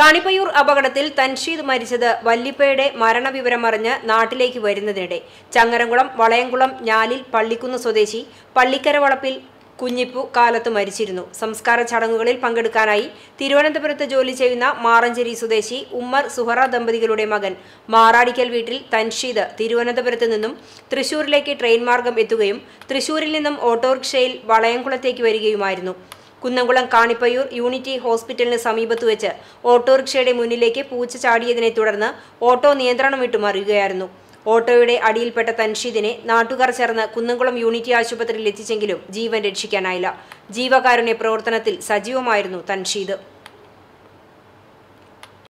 കണിപ്പയൂർ അപകടത്തിൽ തൻഷീദ് മരിച്ചത് വല്ലിപ്പയുടെ മരണവിവരമറിഞ്ഞ് നാട്ടിലേക്ക് വരുന്നതിനിടെ ചങ്ങരംകുളം വളയംകുളം ഞാലിൽ പള്ളിക്കുന്ന് സ്വദേശി പള്ളിക്കര വളപ്പിൽ കുഞ്ഞിപ്പു കാലത്ത് മരിച്ചിരുന്നു സംസ്കാര ചടങ്ങുകളിൽ പങ്കെടുക്കാനായി തിരുവനന്തപുരത്ത് ജോലി ചെയ്യുന്ന മാറഞ്ചേരി സ്വദേശി ഉമ്മർ സുഹറ ദമ്പതികളുടെ മകൻ മാറാടിക്കൽ വീട്ടിൽ തൻഷീദ് തിരുവനന്തപുരത്ത് നിന്നും തൃശൂരിലേക്ക് ട്രെയിൻ മാർഗം എത്തുകയും തൃശൂരിൽ നിന്നും ഓട്ടോറിക്ഷയിൽ വളയംകുളത്തേക്ക് വരികയുമായിരുന്നു കുന്നംകുളം കാണിപ്പയൂർ യൂണിറ്റി ഹോസ്പിറ്റലിന് സമീപത്ത് വെച്ച് ഓട്ടോറിക്ഷയുടെ മുന്നിലേക്ക് പൂച്ച ചാടിയതിനെ തുടർന്ന് ഓട്ടോ നിയന്ത്രണം വിട്ടുമറിയുകയായിരുന്നു ഓട്ടോയുടെ അടിയിൽപ്പെട്ട തൻഷീദിനെ നാട്ടുകാർ ചേർന്ന് കുന്നംകുളം യൂണിറ്റി ആശുപത്രിയിൽ എത്തിച്ചെങ്കിലും ജീവൻ രക്ഷിക്കാനായില്ല ജീവകാരുണ്യ പ്രവർത്തനത്തിൽ സജീവമായിരുന്നു തൻഷീദ്